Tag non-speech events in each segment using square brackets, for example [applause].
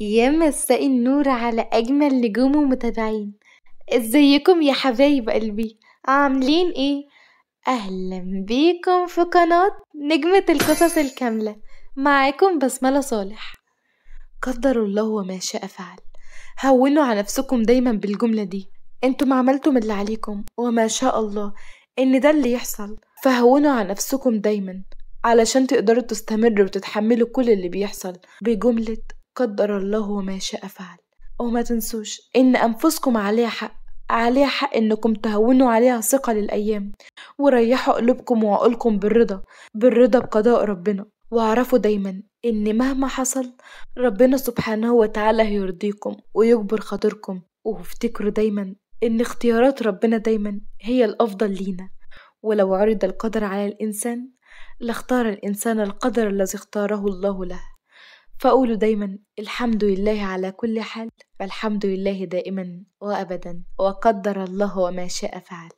يا مساء النور على أجمل نجوم ومتابعين ازيكم يا حبايب قلبي عاملين ايه؟ أهلا بيكم في قناة نجمة القصص الكاملة معاكم بسملة صالح قدر الله وما شاء فعل هونوا على نفسكم دايما بالجملة دي انتم عملتم اللي عليكم وما شاء الله ان ده اللي يحصل فهونوا على نفسكم دايما علشان تقدروا تستمروا وتتحملوا كل اللي بيحصل بجملة قدر الله ما شاء فعل وما تنسوش إن أنفسكم عليها حق عليها حق إنكم تهونوا عليها ثقة للأيام وريحوا قلوبكم وعقولكم بالرضا بالرضا بقضاء ربنا واعرفوا دايما إن مهما حصل ربنا سبحانه وتعالى هيرضيكم ويجبر خاطركم وافتكروا دايما إن اختيارات ربنا دايما هي الأفضل لينا ولو عرض القدر على الإنسان لاختار الإنسان القدر الذي اختاره الله له فأقولوا دايما الحمد لله على كل حال فالحمد لله دائما وأبدا وقدر الله وما شاء فعل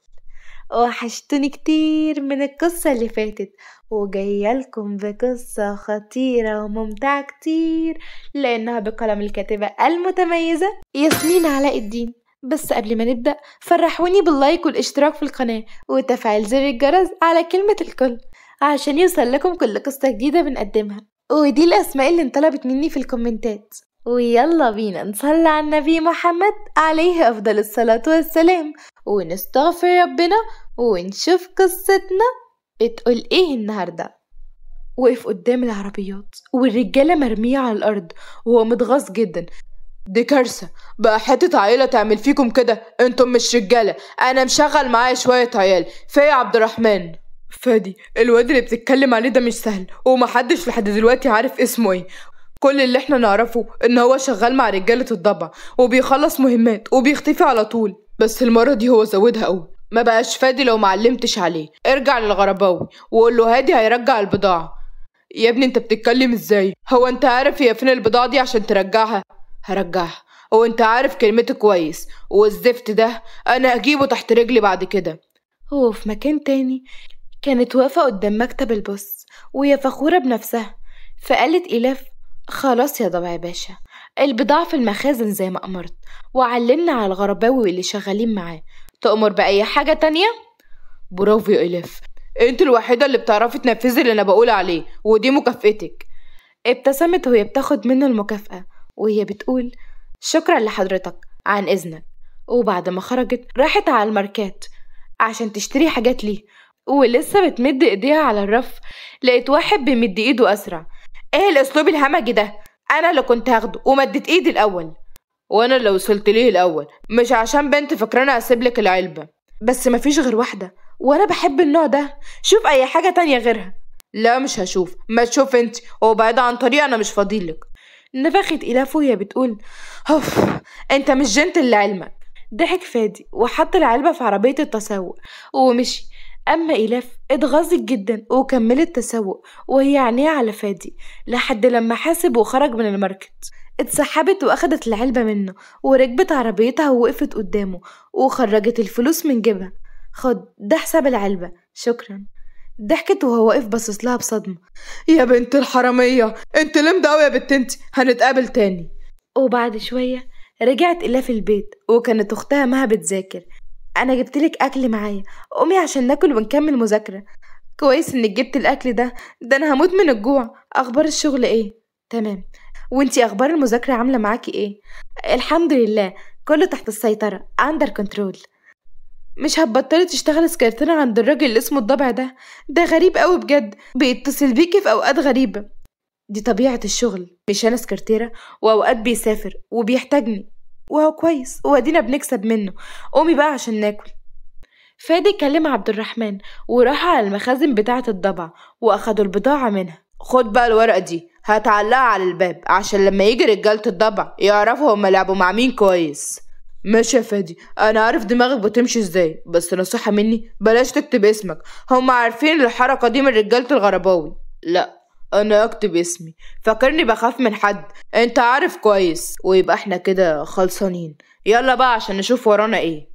وحشتوني كتير من القصة اللي فاتت وجاية لكم بقصة خطيرة وممتعة كتير لأنها بقلم الكاتبة المتميزة ياسمين علاء الدين بس قبل ما نبدأ فرحوني باللايك والاشتراك في القناة وتفعيل زر الجرس على كلمة الكل عشان يوصل لكم كل قصة جديدة بنقدمها ودي الأسماء اللي انطلبت مني في الكومنتات ويلا بينا نصلي على النبي محمد عليه أفضل الصلاة والسلام ونستغفر ربنا ونشوف قصتنا بتقول إيه النهاردة وقف قدام العربيات والرجالة مرمية على الأرض وهو متغاظ جدا دي كارثة بقى حتة عيلة تعمل فيكم كده انتم مش رجالة انا مشغل معايا شوية عيال فيا عبد الرحمن فادي الواد اللي بتتكلم عليه ده مش سهل ومحدش لحد دلوقتي عارف اسمه ايه كل اللي احنا نعرفه ان هو شغال مع رجالة الضبع وبيخلص مهمات وبيختفي على طول بس المرة دي هو زودها قوي ما بقاش فادي لو معلمتش عليه ارجع للغرباوي وقول له هادي هيرجع البضاعة يا ابني انت بتتكلم ازاي هو انت عارف هي فين البضاعة دي عشان ترجعها هرجعها هو انت عارف كلمتي كويس والزفت ده انا هجيبه تحت رجلي بعد كده هو في مكان تاني كانت واقفة قدام مكتب البوس وهي فخورة بنفسها فقالت إلاف خلاص يا ضبع باشا البضاعة في المخازن زي ما أمرت وعلمنا على الغرباوي اللي شغالين معاه تأمر بأي حاجة تانية؟ برافو يا إلاف انت الوحيدة اللي بتعرفي تنفذي اللي أنا بقول عليه ودي مكافأتك ابتسمت وهي بتاخد منه المكافأة وهي بتقول شكرا لحضرتك عن إذنك وبعد ما خرجت راحت على الماركات عشان تشتري حاجات ليه ولسه بتمد ايديها على الرف لقيت واحد بيمد ايده اسرع ايه الاسلوب الهمجي ده انا اللي كنت هاخده ومدت ايدي الاول وانا اللي وصلت ليه الاول مش عشان بنت فكرانه اسيبلك العلبه بس مفيش غير واحده وانا بحب النوع ده شوف اي حاجه تانية غيرها لا مش هشوف ما تشوف انت وبعد عن طريق انا مش فاضيلك نفخت إلى فويا بتقول هف انت مش جنت اللي علمك ضحك فادي وحط العلبة في عربية التسوق ومشي أما إلاف اتغاظت جدا وكملت تسوق وهي عينيها على فادي لحد لما حاسب وخرج من الماركت اتسحبت واخدت العلبة منه وركبت عربيتها ووقفت قدامه وخرجت الفلوس من جيبها خد ده حساب العلبة شكرا ضحكت وهو واقف باصص لها بصدمة يا بنت الحرامية انت لمدة قوي يا بنت انت هنتقابل تاني وبعد شوية رجعت إلاف البيت وكانت أختها مها بتذاكر أنا جبت لك أكل معايا قومي عشان ناكل ونكمل مذاكرة كويس إنك جبت الأكل ده ده أنا هموت من الجوع أخبار الشغل إيه؟ تمام وانتي أخبار المذاكرة عاملة معاكي إيه؟ الحمد لله كله تحت السيطرة أندر كنترول مش هتبطلي تشتغلي سكرتيرة عند الراجل اللي اسمه الضبع ده ده غريب قوي بجد بيتصل بيكي في أوقات غريبة دي طبيعة الشغل مش أنا سكرتيرة وأوقات بيسافر وبيحتاجني وهو كويس وادينا بنكسب منه قومي بقى عشان ناكل فادي كلم عبد الرحمن وراح على المخازن بتاعة الضبع وأخدوا البضاعة منها خد بقى الورقة دي هتعلقها على الباب عشان لما يجي رجالة الضبع يعرفوا هما لعبوا مع مين كويس ماشي يا فادي انا عارف دماغك بتمشي ازاي بس نصيحة مني بلاش تكتب اسمك هما عارفين الحركة دي من رجالة الغرباوي لا انا اكتب اسمي فاكرني بخاف من حد انت عارف كويس ويبقى احنا كده خلصانين يلا بقى عشان نشوف ورانا ايه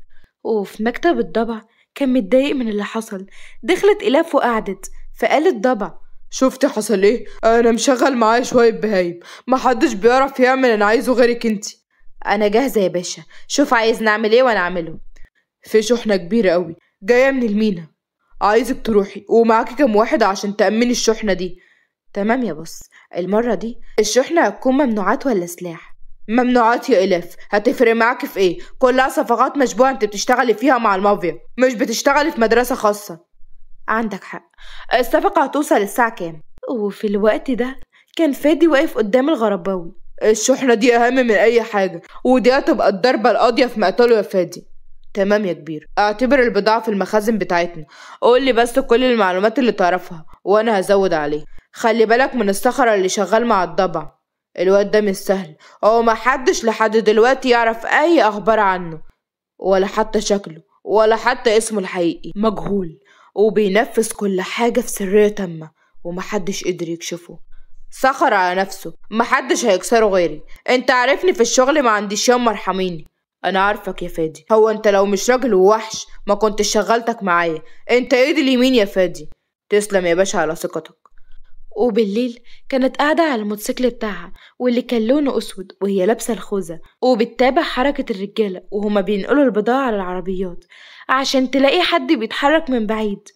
وفي مكتب الضبع كان متضايق من اللي حصل دخلت إلاف وقعدت فقالت ضبع شفتي حصل ايه انا مشغل معايا شويه بهايم محدش بيعرف يعمل انا عايزه غيرك انتي انا جاهزه يا باشا شوف عايز نعمل ايه وانا اعمله في شحنه كبيره قوي جايه من المينا عايزك تروحي ومعاكي كام واحد عشان تامني الشحنه دي تمام يا بص المرة دي الشحنة هتكون ممنوعات ولا سلاح ممنوعات يا إلاف هتفرق معاك في إيه كلها صفقات مشبوهة أنت بتشتغلي فيها مع المافيا مش بتشتغلي في مدرسة خاصة عندك حق الصفقة هتوصل الساعة كام وفي الوقت ده كان فادي واقف قدام الغرباوي الشحنة دي أهم من أي حاجة ودي هتبقى الضربة القاضية في مقتله يا فادي تمام يا كبير اعتبر البضاعة في المخازن بتاعتنا قولي بس كل المعلومات اللي تعرفها وأنا هزود عليه خلي بالك من الصخرة اللي شغال مع الضبع الواد ده مش سهل هو محدش لحد دلوقتي يعرف أي أخبار عنه ولا حتى شكله ولا حتى اسمه الحقيقي مجهول وبينفذ كل حاجة في سرية تامة ومحدش قدر يكشفه سخر على نفسه محدش هيكسره غيري انت عارفني في الشغل ما عنديش يوم مرحميني انا عارفك يا فادي هو انت لو مش راجل ووحش ما كنتش شغلتك معايا انت ايد اليمين يا فادي تسلم يا باشا على ثقتك وبالليل كانت قاعدة على الموتوسيكل بتاعها واللي كان لونه أسود وهي لابسة الخوذة وبتتابع حركة الرجالة وهما بينقلوا البضاعة على العربيات عشان تلاقي حد بيتحرك من بعيد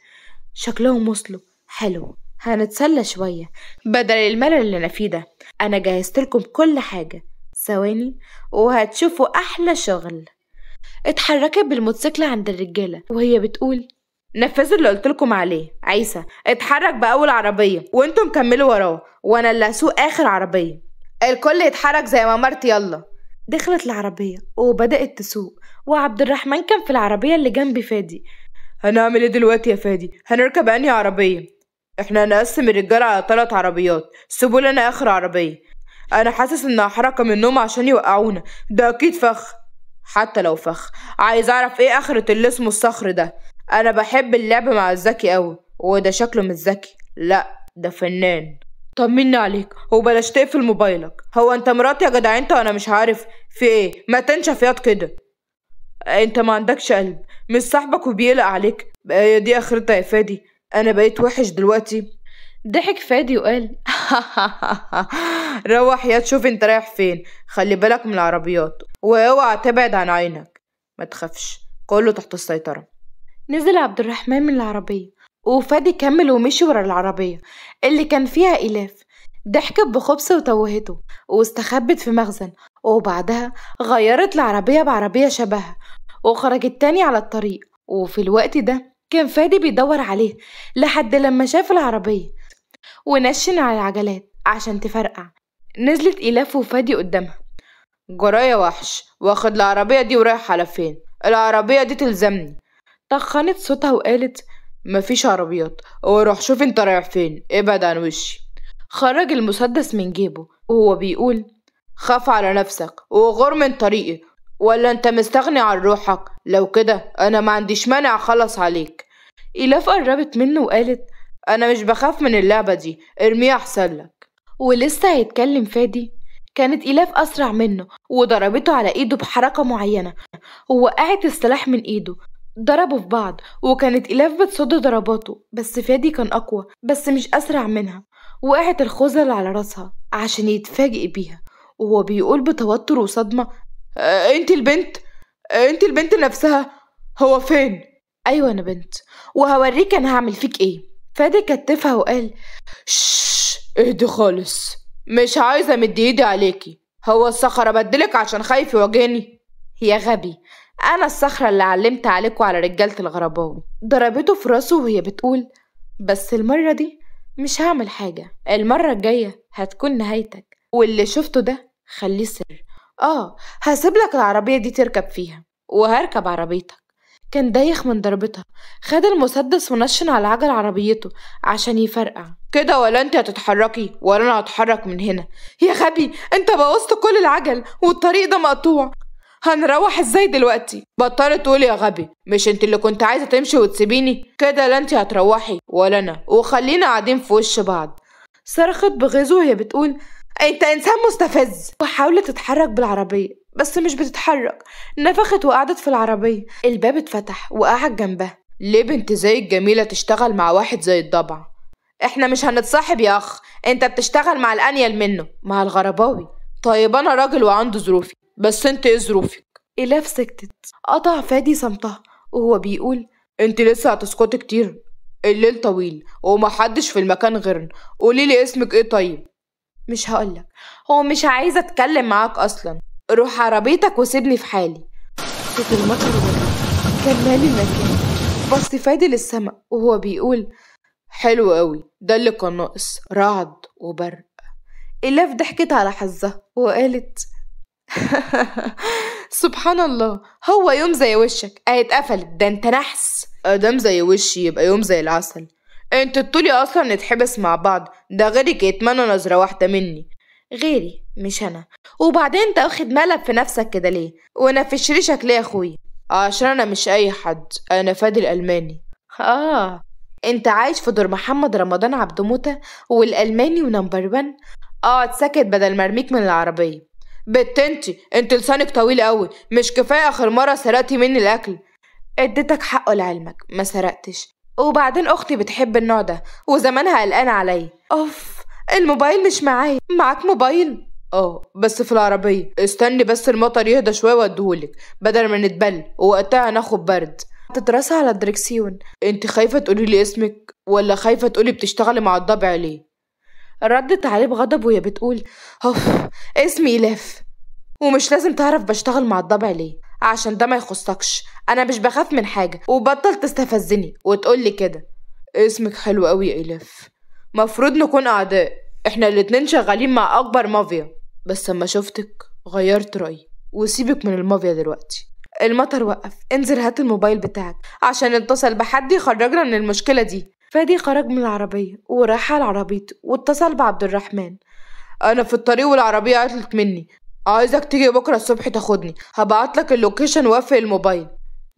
شكلهم وصلوا حلو هنتسلى شوية بدل الملل اللي أنا فيه ده أنا جهزتلكم كل حاجة ثواني وهتشوفوا أحلى شغل اتحركت بالموتوسيكل عند الرجالة وهي بتقول نفذ اللي قلت لكم عليه عيسى اتحرك باول عربيه وانتم كملوا وراه وانا اللي هسوق اخر عربيه الكل يتحرك زي ما مرت يلا دخلت العربيه وبدات تسوق وعبد الرحمن كان في العربيه اللي جنبي فادي هنعمل ايه دلوقتي يا فادي هنركب انهي عربيه احنا هنقسم الرجاله على ثلاث عربيات سيبوا لنا اخر عربيه انا حاسس ان حركة منهم عشان يوقعونا ده اكيد فخ حتى لو فخ عايز اعرف ايه اخرة اللي اسمه الصخر ده انا بحب اللعب مع الذكي اوي هو ده شكله مش ذكي لا ده فنان طمني عليك وبلاش تقفل موبايلك هو انت مرات يا جدع انت وانا مش عارف في ايه ما تنشف ياض كده انت ما عندكش قلب مش صاحبك وبيقلق عليك هي آه، دي اخرتها يا فادي انا بقيت وحش دلوقتي ضحك فادي وقال [laughs] روح يا تشوف انت رايح فين خلي بالك من العربيات واوعى تبعد عن عينك ما تخافش كله تحت السيطره نزل عبد الرحمن من العربية وفادي كمل ومشي ورا العربية اللي كان فيها إلاف ضحكت بخبث وتوهته واستخبت في مخزن وبعدها غيرت العربية بعربية شبهها وخرجت تاني على الطريق وفي الوقت ده كان فادي بيدور عليه لحد لما شاف العربية ونشن على العجلات عشان تفرقع نزلت إلاف وفادي قدامها جرايا وحش واخد العربية دي ورايح على فين العربية دي تلزمني طخنت صوتها وقالت مفيش عربيات هو روح شوف انت رايح فين ابعد عن وشي خرج المسدس من جيبه وهو بيقول خاف على نفسك وغر من طريقي ولا انت مستغني عن روحك لو كده انا ما عنديش مانع خلص عليك إلاف قربت منه وقالت انا مش بخاف من اللعبة دي ارميها احسن لك ولسه هيتكلم فادي كانت إلاف أسرع منه وضربته على إيده بحركة معينة ووقعت السلاح من إيده ضربوا في بعض وكانت إلاف بتصد ضرباته بس فادي كان أقوى بس مش أسرع منها وقعت الخزل على راسها عشان يتفاجئ بيها وهو بيقول بتوتر وصدمة آه، أنت البنت أنت البنت نفسها هو فين؟ أيوة أنا بنت وهوريك أنا هعمل فيك إيه فادي كتفها وقال شش اهدي خالص مش عايزة مدي إيدي عليكي هو الصخرة بدلك عشان خايف يواجهني يا غبي أنا الصخرة اللي علمت عليكوا على رجالة الغرباوي ضربته في راسه وهي بتقول بس المرة دي مش هعمل حاجة المرة الجاية هتكون نهايتك واللي شفته ده خليه سر آه هسيب لك العربية دي تركب فيها وهركب عربيتك كان دايخ من ضربتها خد المسدس ونشن على عجل عربيته عشان يفرقع كده ولا انت هتتحركي ولا انا هتحرك من هنا يا غبي انت بوظت كل العجل والطريق ده مقطوع هنروح ازاي دلوقتي بطلت تقول يا غبي مش انت اللي كنت عايزه تمشي وتسيبيني كده لا انت هتروحي ولا انا وخلينا قاعدين في وش بعض صرخت بغيظ وهي بتقول انت انسان مستفز وحاولت تتحرك بالعربيه بس مش بتتحرك نفخت وقعدت في العربيه الباب اتفتح وقعد جنبها ليه بنت زي الجميله تشتغل مع واحد زي الضبع احنا مش هنتصاحب يا اخ انت بتشتغل مع الانيل منه مع الغرباوي طيب انا راجل وعندي ظروفي بس انت ايه ظروفك إلاف سكتت قطع فادي صمتها وهو بيقول انت لسه هتسكتي كتير الليل طويل ومحدش في المكان غيرنا قولي لي اسمك ايه طيب مش هقولك هو مش عايز اتكلم معاك اصلا روح عربيتك وسيبني في حالي صوت المطر كان مالي المكان بص فادي للسماء وهو بيقول حلو قوي ده اللي كان ناقص رعد وبرق إلاف ضحكت على حظها وقالت [laughs] سبحان الله هو يوم زي وشك اهي اتقفلت ده انت نحس ادم زي وشي يبقى يوم زي العسل انت الطولي اصلا نتحبس مع بعض ده غيرك يتمنى نظرة واحدة مني غيري مش انا وبعدين انت واخد مالك في نفسك كده ليه وانا في شريشك ليه يا اخويا عشان انا مش اي حد انا فادي الالماني اه انت عايش في دور محمد رمضان عبد موته والالماني ونمبر 1 اه ساكت بدل مرميك من العربيه بتنتي انت لسانك طويل قوي مش كفايه اخر مره سرقتي مني الاكل اديتك حقه لعلمك ما سرقتش وبعدين اختي بتحب النوع ده وزمانها قلقانه عليا اوف الموبايل مش معايا معاك موبايل اه بس في العربيه استني بس المطر يهدى شويه واديهولك بدل ما نتبل ووقتها هناخد برد هتدرسها على الدركسيون انت خايفه تقولي لي اسمك ولا خايفه تقولي بتشتغلي مع الضبع ليه ردت عليه بغضب وهي بتقول اوف اسمي إلاف ومش لازم تعرف بشتغل مع الضبع ليه عشان ده ما يخصكش انا مش بخاف من حاجه وبطل تستفزني وتقولي كده اسمك حلو قوي يا إلاف مفروض نكون اعداء احنا الاتنين شغالين مع اكبر مافيا بس اما شفتك غيرت رايي وسيبك من المافيا دلوقتي المطر وقف انزل هات الموبايل بتاعك عشان اتصل بحد يخرجنا من المشكله دي فادي خرج من العربية وراح على عربيته واتصل بعبد الرحمن أنا في الطريق والعربية عطلت مني عايزك تيجي بكرة الصبح تاخدني هبعتلك اللوكيشن وافق الموبايل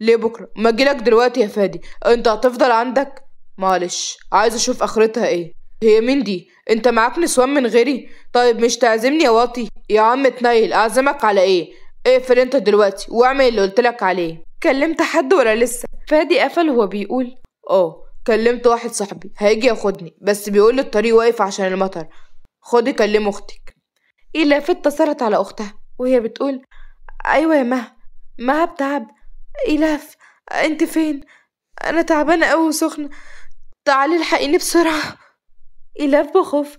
ليه بكرة؟ ما اجيلك دلوقتي يا فادي انت هتفضل عندك؟ معلش عايز اشوف اخرتها ايه هي مين دي؟ انت معاك نسوان من غيري؟ طيب مش تعزمني يا واطي؟ يا عم اتنيل اعزمك على ايه؟ اقفل انت دلوقتي واعمل اللي قلتلك عليه كلمت حد ولا لسه؟ فادي قفل وهو بيقول اه كلمت واحد صاحبي هيجي ياخدني بس بيقول الطريق واقف عشان المطر خدي كلم اختك ايه إيه اتصلت على أختها وهي بتقول أيوة يا مها مها بتعب إلاف أنت فين أنا تعبانة أوي وسخنة تعالي الحقيني بسرعة إلاف بخوف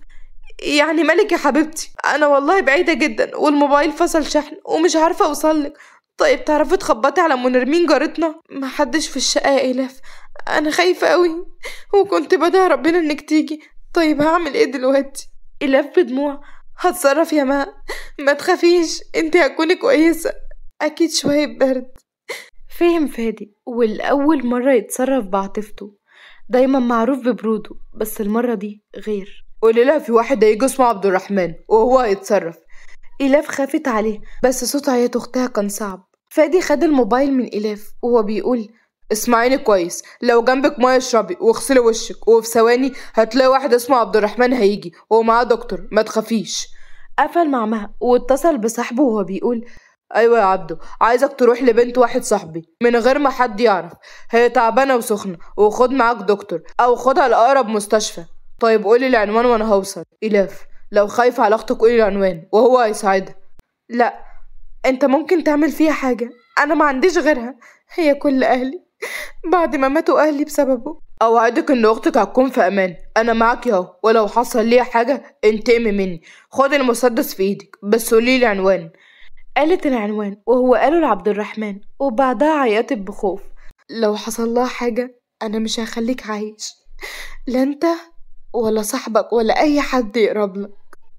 يعني مالك يا حبيبتي أنا والله بعيدة جدا والموبايل فصل شحن ومش عارفة أوصلك طيب تعرفي تخبطي على منرمين جارتنا محدش في الشقة إلاف أنا خايفة أوي وكنت بدعي ربنا إنك تيجي طيب هعمل إيه دلوقتي إلاف بدموع هتصرف يا ما ما تخافيش انت هتكوني كويسة أكيد شوية برد فهم فادي والأول مرة يتصرف بعاطفته دايما معروف ببروده بس المرة دي غير قولي لها في واحد هيجي اسمه عبد الرحمن وهو هيتصرف إلاف خافت عليه بس صوت عياط أختها كان صعب فادي خد الموبايل من إلاف وهو بيقول اسمعيني كويس لو جنبك ميه اشربي واغسلي وشك وفي ثواني هتلاقي واحد اسمه عبد الرحمن هيجي ومعاه دكتور ما تخافيش قفل مع مها واتصل بصاحبه وهو بيقول ايوه يا عبدو عايزك تروح لبنت واحد صاحبي من غير ما حد يعرف هي تعبانه وسخنه وخد معاك دكتور او خدها لاقرب مستشفى طيب قولي العنوان وانا هوصل الاف لو خايفه على اختك قولي العنوان وهو هيساعدها لا انت ممكن تعمل فيها حاجة انا ما عنديش غيرها هي كل اهلي بعد ما ماتوا اهلي بسببه اوعدك ان اختك هتكون في امان انا معاك اهو ولو حصل ليها حاجة انتقمي مني خد المسدس في ايدك بس قولي لي عنوان قالت العنوان وهو قاله لعبد الرحمن وبعدها عيطت بخوف لو حصل لها حاجة أنا مش هخليك عايش لا أنت ولا صاحبك ولا أي حد يقرب لك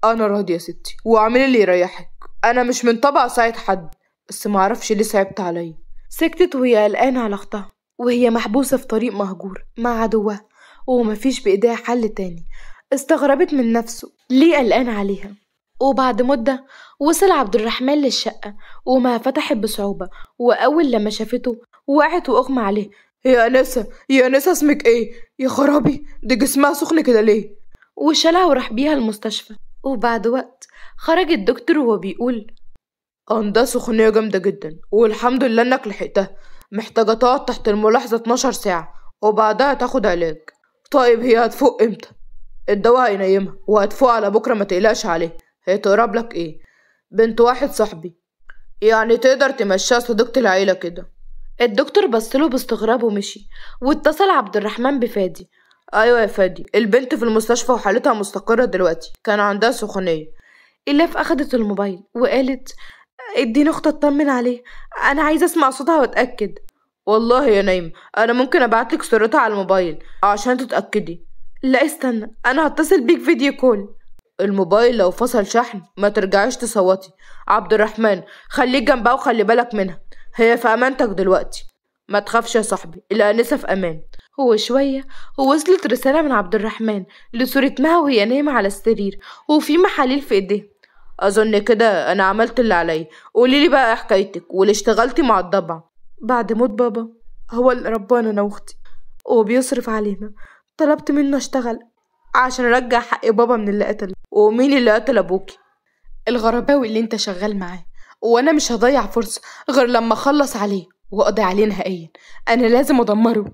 أنا راضية يا ستي واعملي اللي يريحك أنا مش من طبع أساعد حد بس معرفش ليه صعبت عليا سكتت وهي قلقانة على أختها وهي محبوسة في طريق مهجور مع عدوها ومفيش بإيديها حل تاني استغربت من نفسه ليه قلقان عليها وبعد مدة وصل عبد الرحمن للشقة وما فتحت بصعوبة وأول لما شافته وقعت وأغمى عليه يا أنسة يا أنسة اسمك إيه؟ يا خرابي دي جسمها سخن كده ليه؟ وشالها وراح بيها المستشفى وبعد وقت خرج الدكتور وهو بيقول عندها سخونية جامدة جدا والحمد لله انك لحقتها محتاجة تقعد تحت الملاحظة 12 ساعة وبعدها تاخد علاج طيب هي هتفوق امتى؟ الدواء هينيمها وهتفوق على بكرة ما تقلقش عليه هي تقرب لك ايه؟ بنت واحد صاحبي يعني تقدر تمشيها صديقة العيلة كده الدكتور بصله باستغراب ومشي واتصل عبد الرحمن بفادي ايوه يا فادي البنت في المستشفى وحالتها مستقرة دلوقتي كان عندها سخونية إلاف أخدت الموبايل وقالت اديني نقطة أطمن عليه أنا عايزة أسمع صوتها وأتأكد والله يا نايم أنا ممكن أبعتلك صورتها على الموبايل عشان تتأكدي لا استنى أنا هتصل بيك فيديو كول الموبايل لو فصل شحن ما ترجعيش تصوتي عبد الرحمن خليك جنبها وخلي بالك منها هي في أمانتك دلوقتي ما تخافش يا صاحبي الأنسة في أمان هو شوية ووصلت رسالة من عبد الرحمن لصورة مها وهي نايمة على السرير وفي محاليل في ايديها أظن كده أنا عملت اللي عليا قولي لي بقى حكايتك واللي اشتغلتي مع الضبع بعد موت بابا هو اللي ربانا أنا وأختي وبيصرف علينا طلبت منه أشتغل عشان أرجع حق بابا من اللي قتل ومين اللي قتل أبوكي الغرباوي اللي أنت شغال معاه وأنا مش هضيع فرصة غير لما أخلص عليه وأقضي عليه نهائيا أنا لازم أدمره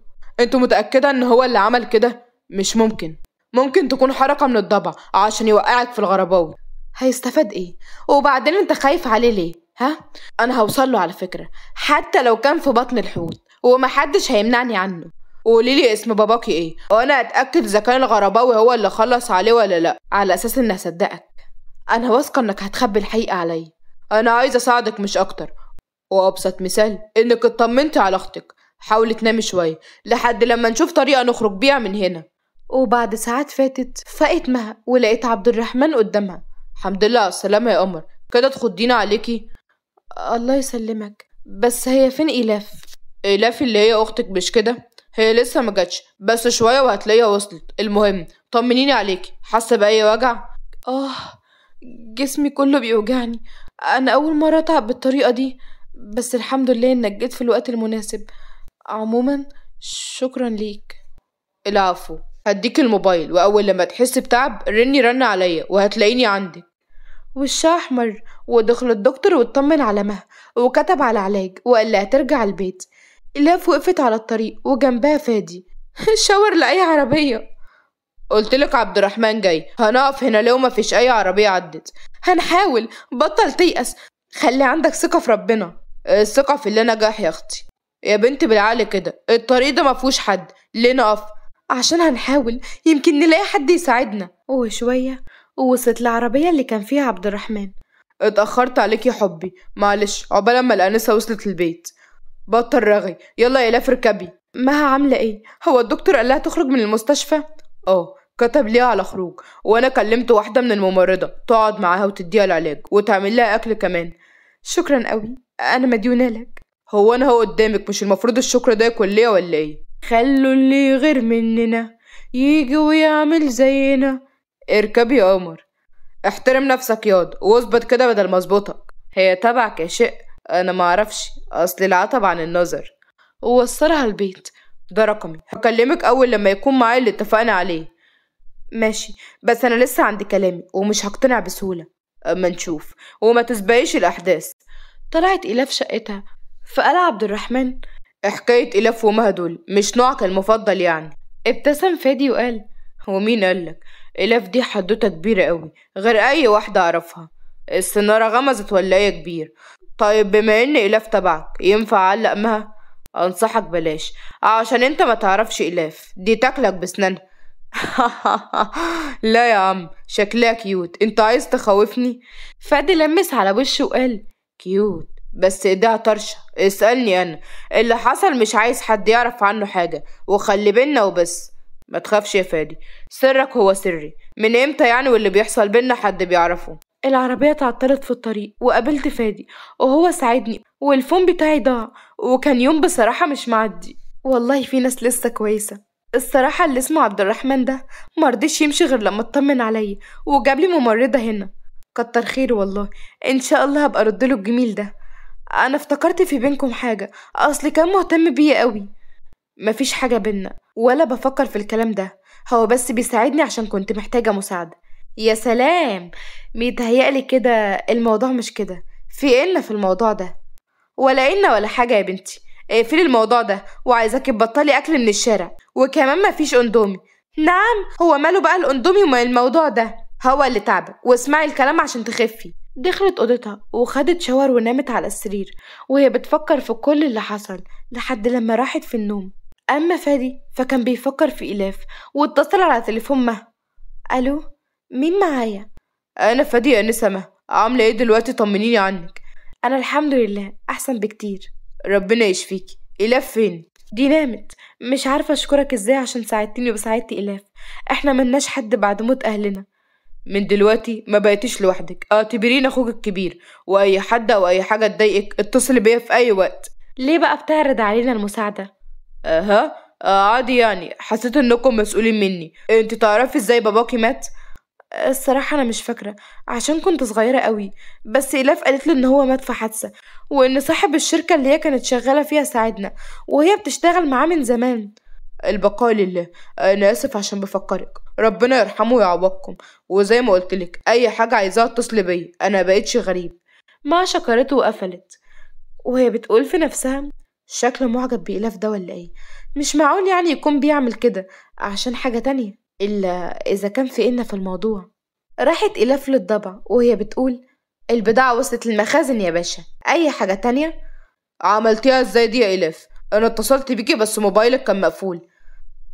أنتوا متأكدة إن هو اللي عمل كده؟ مش ممكن ممكن تكون حركة من الضبع عشان يوقعك في الغرباوي هيستفاد ايه وبعدين انت خايف عليه ليه ها انا هوصله على فكره حتى لو كان في بطن الحوت ومحدش هيمنعني عنه وقوليلي لي اسم باباكي ايه وانا اتاكد اذا كان الغرباوي هو اللي خلص عليه ولا لا على اساس اني هصدقك انا واثقه انك هتخبي الحقيقه عليا انا عايزه اساعدك مش اكتر وابسط مثال انك اطمنتي على اختك حاولي تنامي شويه لحد لما نشوف طريقه نخرج بيها من هنا وبعد ساعات فاتت فاقت مها ولقيت عبد الرحمن قدامها الحمد لله على السلامة يا قمر كده تخضينا عليكي الله يسلمك بس هي فين إيلاف؟ إيلاف اللي هي أختك مش كده؟ هي لسه ما جاتش بس شوية وهتلاقيها وصلت المهم طمنيني عليكي حاسة بأي وجع؟ آه جسمي كله بيوجعني أنا أول مرة أتعب بالطريقة دي بس الحمد لله إنك جيت في الوقت المناسب عموما شكرا ليك العفو هديك الموبايل وأول لما تحس بتعب رني رن عليا وهتلاقيني عندك وشها أحمر ودخل الدكتور واطمن على مها وكتب على علاج وقال لها ترجع البيت إلاف وقفت على الطريق وجنبها فادي [laughs] شاور لأي عربية لك عبد الرحمن جاي هنقف هنا لو مفيش أي عربية عدت هنحاول بطل تيأس خلي عندك ثقة في ربنا الثقة في اللي نجاح يا أختي يا بنت بالعقل كده الطريق ده مفهوش حد ليه نقف عشان هنحاول يمكن نلاقي حد يساعدنا وشوية ووصلت العربية اللي كان فيها عبد الرحمن اتأخرت عليك يا حبي معلش عقبال ما الأنسة وصلت البيت بطل رغي يلا يا لاف اركبي مها عاملة ايه هو الدكتور قال لها تخرج من المستشفى اه كتب ليها على خروج وانا كلمت واحدة من الممرضة تقعد معاها وتديها العلاج وتعمل لها اكل كمان شكرا قوي انا مديونة لك هو انا هو قدامك مش المفروض الشكر ده يكون ليا ولا ايه خلوا اللي غير مننا يجي ويعمل زينا اركب يا قمر احترم نفسك ياض واظبط كده بدل ما اظبطك هي تبعك يا شق انا معرفش اصل العتب عن النظر ووصلها البيت ده رقمي هكلمك اول لما يكون معايا اللي اتفقنا عليه ماشي بس انا لسه عندي كلامي ومش هقتنع بسهوله اما نشوف وما تسبقيش الاحداث طلعت في شقتها فقال عبد الرحمن حكاية إلاف ومها دول مش نوعك المفضل يعني ابتسم فادي وقال ومين قالك الاف دي حدوتة كبيرة قوي غير اي واحدة اعرفها السنارة غمزت ولا ايه كبير طيب بما ان الاف تبعك ينفع اعلق مها انصحك بلاش عشان انت ما تعرفش الاف دي تاكلك بسنانها [laughs] لا يا عم شكلها كيوت انت عايز تخوفني فادي لمس على وشه وقال كيوت بس ايديها طرشة اسألني انا اللي حصل مش عايز حد يعرف عنه حاجة وخلي بينا وبس ما تخافش يا فادي سرك هو سري من امتى يعني واللي بيحصل بينا حد بيعرفه العربية تعطلت في الطريق وقابلت فادي وهو ساعدني والفون بتاعي ضاع وكان يوم بصراحة مش معدي والله في ناس لسه كويسة الصراحة اللي اسمه عبد الرحمن ده مرضيش يمشي غير لما اطمن عليا وجاب لي ممرضة هنا كتر خير والله ان شاء الله هبقى ارد له الجميل ده انا افتكرت في بينكم حاجة اصل كان مهتم بيا قوي مفيش حاجة بينا ولا بفكر في الكلام ده هو بس بيساعدني عشان كنت محتاجة مساعدة يا سلام بيتهيألي كده الموضوع مش كده في إيه إلنا في الموضوع ده ولا إلنا ولا حاجة يا بنتي اقفلي الموضوع ده وعايزاكي تبطلي أكل من الشارع وكمان مفيش أندومي نعم هو ماله بقى الأندومي وما الموضوع ده هو اللي تعبك واسمعي الكلام عشان تخفي دخلت أوضتها وخدت شاور ونامت على السرير وهي بتفكر في كل اللي حصل لحد لما راحت في النوم أما فادي فكان بيفكر في إلاف واتصل على تليفون مها ألو مين معايا؟ أنا فادي أنسة مها عاملة إيه دلوقتي طمنيني عنك أنا الحمد لله أحسن بكتير ربنا يشفيكي إلاف فين؟ دي نامت مش عارفة أشكرك إزاي عشان ساعدتني وساعدتي إلاف إحنا ملناش حد بعد موت أهلنا من دلوقتي ما بقيتيش لوحدك اعتبرين أخوك الكبير وأي حد أو أي حاجة تضايقك اتصلي بيا في أي وقت ليه بقى بتعرض علينا المساعدة؟ أها ها أه عادي يعني حسيت انكم مسؤولين مني انت تعرفي ازاي باباكي مات آه، الصراحة أنا مش فاكرة عشان كنت صغيرة قوي بس إلاف قالت لي إن هو مات في حادثة وإن صاحب الشركة اللي هي كانت شغالة فيها ساعدنا وهي بتشتغل معاه من زمان البقاء لله أنا آسف عشان بفكرك ربنا يرحمه ويعوضكم وزي ما لك أي حاجة عايزاها اتصل بيا أنا بقيتش غريب ما شكرته وقفلت وهي بتقول في نفسها شكله معجب بإلاف ده ولا ايه مش معقول يعني يكون بيعمل كده عشان حاجة تانية إلا إذا كان في إنا في الموضوع راحت إلاف للضبع وهي بتقول البضاعة وصلت للمخازن يا باشا أي حاجة تانية عملتيها ازاي دي يا إلاف أنا اتصلت بيكي بس موبايلك كان مقفول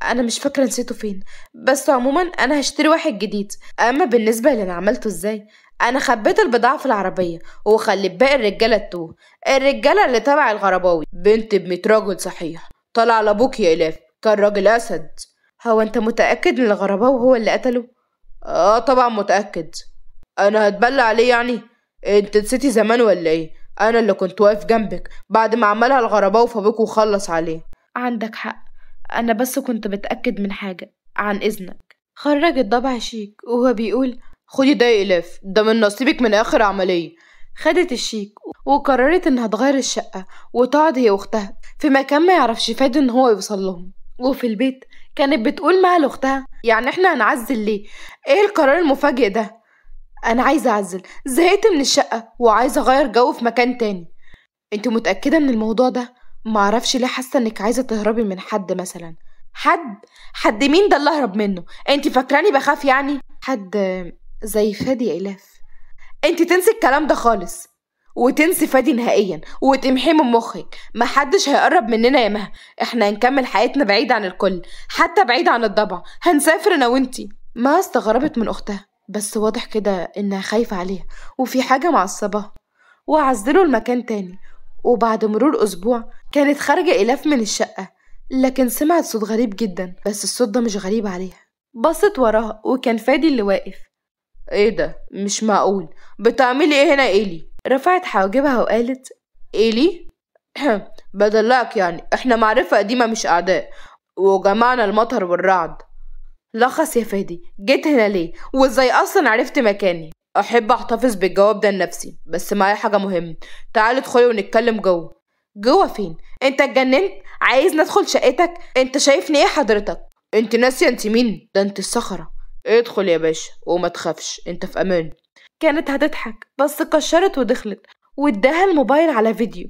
أنا مش فاكرة نسيته فين بس عموما أنا هشتري واحد جديد أما بالنسبة اللي أنا عملته ازاي انا خبيت البضاعه في العربيه وخليت باقي الرجاله تتوه الرجاله اللي تبع الغرباوي بنت بميت راجل صحيح طلع لابوك يا الاف كان راجل اسد هو انت متاكد ان الغرباوي هو اللي قتله اه طبعا متاكد انا هتبلى عليه يعني انت نسيتي زمان ولا ايه انا اللي كنت واقف جنبك بعد ما عملها الغرباوي فابوك وخلص عليه عندك حق انا بس كنت بتاكد من حاجه عن اذنك خرج الضبع شيك وهو بيقول خدي ده إلاف ده من نصيبك من آخر عملية خدت الشيك وقررت إنها تغير الشقة وتقعد هي وأختها في مكان ما يعرفش فادي إن هو يوصل لهم وفي البيت كانت بتقول مع لأختها يعني إحنا هنعزل ليه؟ إيه القرار المفاجئ ده؟ أنا عايزة أعزل زهقت من الشقة وعايزة أغير جو في مكان تاني أنت متأكدة من الموضوع ده؟ معرفش ليه حاسة إنك عايزة تهربي من حد مثلا حد حد مين ده اللي أهرب منه؟ أنت فاكراني بخاف يعني؟ حد زي فادي إلاف انت تنسي الكلام ده خالص وتنسي فادي نهائيا وتمحيه من مخك محدش هيقرب مننا يا مها احنا هنكمل حياتنا بعيد عن الكل حتى بعيد عن الضبع هنسافر انا وانتي ما استغربت من اختها بس واضح كده انها خايفة عليها وفي حاجة معصباها وعزلوا المكان تاني وبعد مرور اسبوع كانت خارجة الاف من الشقة لكن سمعت صوت غريب جدا بس الصوت ده مش غريب عليها بصت وراها وكان فادي اللي واقف ايه ده مش معقول بتعملي ايه هنا ايلي رفعت حواجبها وقالت ايلي [clears throat] بدلعك يعني احنا معرفة قديمة مش اعداء وجمعنا المطر والرعد لخص يا فادي جيت هنا ليه وازاي اصلا عرفت مكاني احب احتفظ بالجواب ده لنفسي بس معايا حاجه مهمه تعالي ادخلي ونتكلم جوه جوه فين انت اتجننت عايز ندخل شقتك انت شايفني ايه حضرتك انت ناسيه انت مين ده انت الصخره ادخل يا باشا وما تخافش انت في امان كانت هتضحك بس كشرت ودخلت واداها الموبايل على فيديو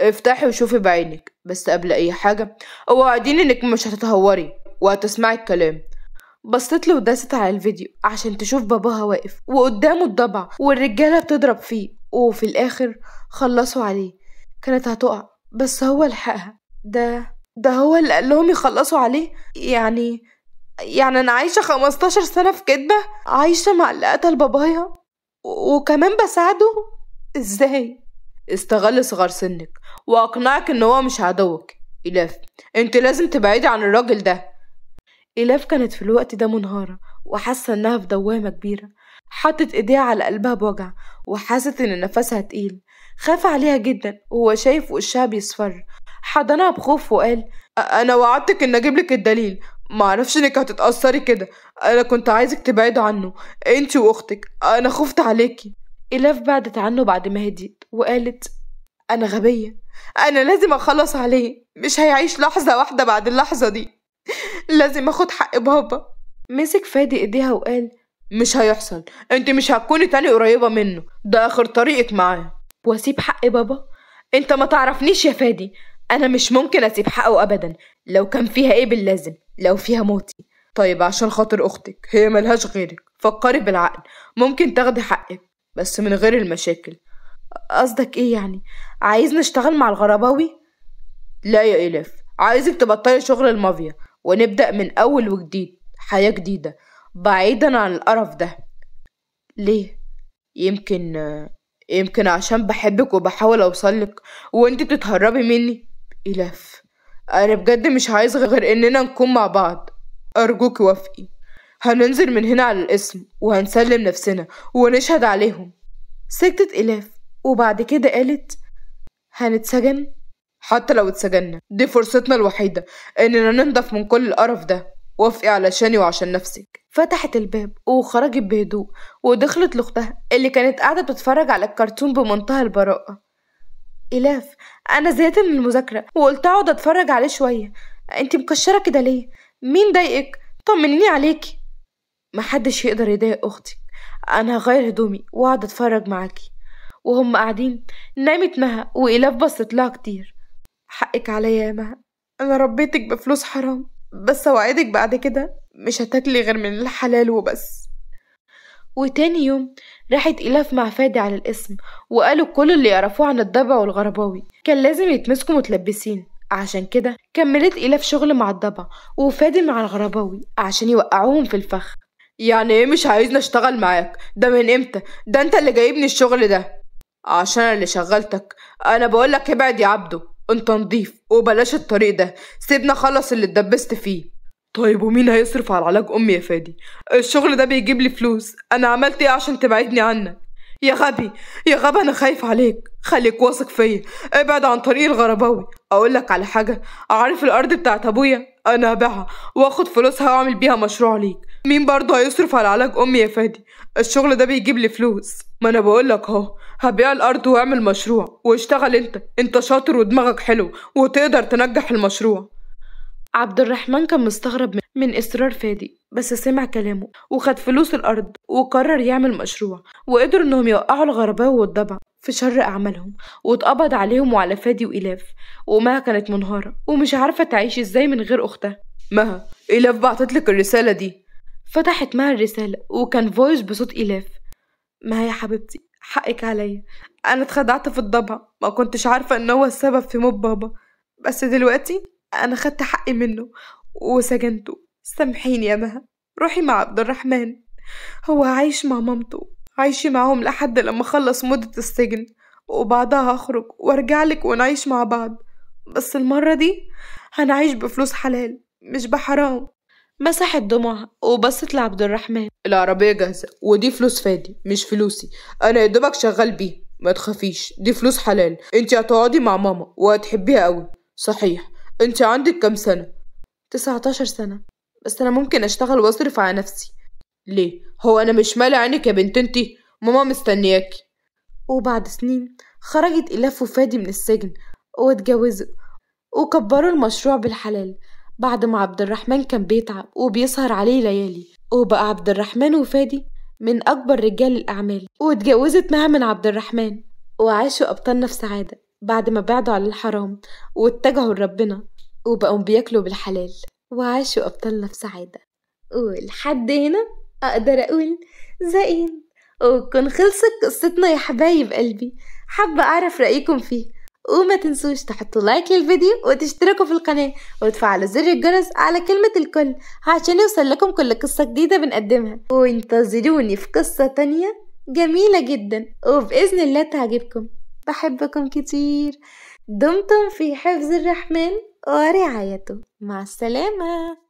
افتحي وشوفي بعينك بس قبل اي حاجه اوعديني انك مش هتتهوري وهتسمعي الكلام بصت له وداست على الفيديو عشان تشوف باباها واقف وقدامه الضبع والرجاله بتضرب فيه وفي الاخر خلصوا عليه كانت هتقع بس هو لحقها ده ده هو اللي قال لهم يخلصوا عليه يعني يعني أنا عايشة 15 سنة في كدبة عايشة مع اللي قتل بابايا وكمان بساعده ازاي استغل صغر سنك واقنعك ان هو مش عدوك إلاف انت لازم تبعدي عن الراجل ده إلاف كانت في الوقت ده منهارة وحاسة انها في دوامة كبيرة حطت ايديها على قلبها بوجع وحاست ان نفسها تقيل خاف عليها جدا وهو شايف وشها بيصفر حضنها بخوف وقال انا وعدتك ان اجيب لك الدليل معرفش انك هتتأثري كده انا كنت عايزك تبعد عنه انت واختك انا خفت عليكي إلاف بعدت عنه بعد ما هديت وقالت أنا غبية أنا لازم أخلص عليه مش هيعيش لحظة واحدة بعد اللحظة دي لازم أخد حق بابا مسك فادي إيديها وقال مش هيحصل انت مش هتكوني تاني قريبة منه ده آخر طريقك معاه وأسيب حق بابا انت ما تعرفنيش يا فادي أنا مش ممكن أسيب حقه أبدا لو كان فيها إيه باللازم لو فيها موتي طيب عشان خاطر أختك هي ملهاش غيرك فكري بالعقل ممكن تاخدي حقك بس من غير المشاكل قصدك إيه يعني عايز نشتغل مع الغرباوي لا يا إلاف عايزك تبطلي شغل المافيا ونبدأ من أول وجديد حياة جديدة بعيدا عن القرف ده ليه يمكن يمكن عشان بحبك وبحاول اوصلك وانت بتتهربي مني إلاف أنا بجد مش عايز غير إننا نكون مع بعض أرجوك وافقي هننزل من هنا على الاسم وهنسلم نفسنا ونشهد عليهم سكتت إلاف وبعد كده قالت هنتسجن حتى لو اتسجننا دي فرصتنا الوحيدة إننا ننضف من كل القرف ده وافقي علشاني وعشان نفسك فتحت الباب وخرجت بهدوء ودخلت لأختها اللي كانت قاعدة بتتفرج على الكرتون بمنتهى البراءة إلاف أنا زهقت من المذاكرة وقلت أقعد أتفرج عليه شوية أنت مكشرة كده ليه؟ مين ضايقك؟ طمنيني عليكي محدش يقدر يضايق أختك أنا هغير هدومي وأقعد أتفرج معاكي وهم قاعدين نامت مها وإلاف بصت لها كتير حقك عليا يا مها أنا ربيتك بفلوس حرام بس أوعدك بعد كده مش هتاكلي غير من الحلال وبس وتاني يوم راحت إلاف مع فادي على الاسم وقالوا كل اللي يعرفوه عن الضبع والغرباوي كان لازم يتمسكوا متلبسين عشان كده كملت إلاف شغل مع الضبع وفادي مع الغرباوي عشان يوقعوهم في الفخ يعني ايه مش عايزني اشتغل معاك ده من امتى ده انت اللي جايبني الشغل ده عشان اللي شغلتك انا بقولك ابعد يا عبدو انت نضيف وبلاش الطريق ده سيبنا خلص اللي اتدبست فيه طيب ومين هيصرف على علاج أمي يا فادي الشغل ده بيجيب لي فلوس أنا عملت إيه عشان تبعدني عنك يا غبي يا غبي أنا خايف عليك خليك واثق فيا ابعد عن طريق الغرباوي أقول لك على حاجة عارف الأرض بتاعت أبويا أنا هبيعها وآخد فلوسها وأعمل بيها مشروع ليك مين برضه هيصرف على علاج أمي يا فادي الشغل ده بيجيب لي فلوس ما أنا بقول لك أهو هبيع الأرض وأعمل مشروع واشتغل أنت أنت شاطر ودماغك حلو وتقدر تنجح المشروع عبد الرحمن كان مستغرب من إصرار فادي بس سمع كلامه وخد فلوس الأرض وقرر يعمل مشروع وقدروا إنهم يوقعوا الغرباء والضبع في شر أعمالهم واتقبض عليهم وعلى فادي وإلاف ومها كانت منهارة ومش عارفة تعيش إزاي من غير أختها مها إلاف بعتتلك الرسالة دي فتحت مها الرسالة وكان فويس بصوت إلاف مها يا حبيبتي حقك عليا أنا اتخدعت في الضبع ما كنتش عارفة إن هو السبب في موت بابا بس دلوقتي أنا خدت حقي منه وسجنته سامحيني يا مها روحي مع عبد الرحمن هو عايش مع مامته عايشي معاهم لحد لما أخلص مدة السجن وبعدها هخرج وارجع لك ونعيش مع بعض بس المرة دي هنعيش بفلوس حلال مش بحرام مسحت دموعها وبصت لعبد الرحمن العربية جاهزة ودي فلوس فادي مش فلوسي أنا يا دوبك شغال بيه ما تخافيش دي فلوس حلال انت هتقعدي مع ماما وهتحبيها قوي صحيح انت عندك كم سنة؟ تسعة عشر سنة بس انا ممكن اشتغل واصرف على نفسي ليه؟ هو انا مش مال عينك يا بنت انتي ماما مستنياكي وبعد سنين خرجت إلاف وفادي من السجن واتجوزوا وكبروا المشروع بالحلال بعد ما عبد الرحمن كان بيتعب وبيسهر عليه ليالي وبقى عبد الرحمن وفادي من أكبر رجال الأعمال واتجوزت مها من عبد الرحمن وعاشوا أبطالنا في سعادة بعد ما بعدوا عن الحرام واتجهوا لربنا وبقوا بياكلوا بالحلال وعاشوا أبطالنا بسعادة ولحد هنا أقدر أقول زين وكن خلصت قصتنا يا حبايب قلبي حابة أعرف رأيكم فيه وما تنسوش تحطوا لايك للفيديو وتشتركوا في القناة وتفعلوا زر الجرس على كلمة الكل عشان يوصل لكم كل قصة جديدة بنقدمها وانتظروني في قصة تانية جميلة جدا وبإذن الله تعجبكم بحبكم كتير دمتم في حفظ الرحمن ورعايته مع السلامه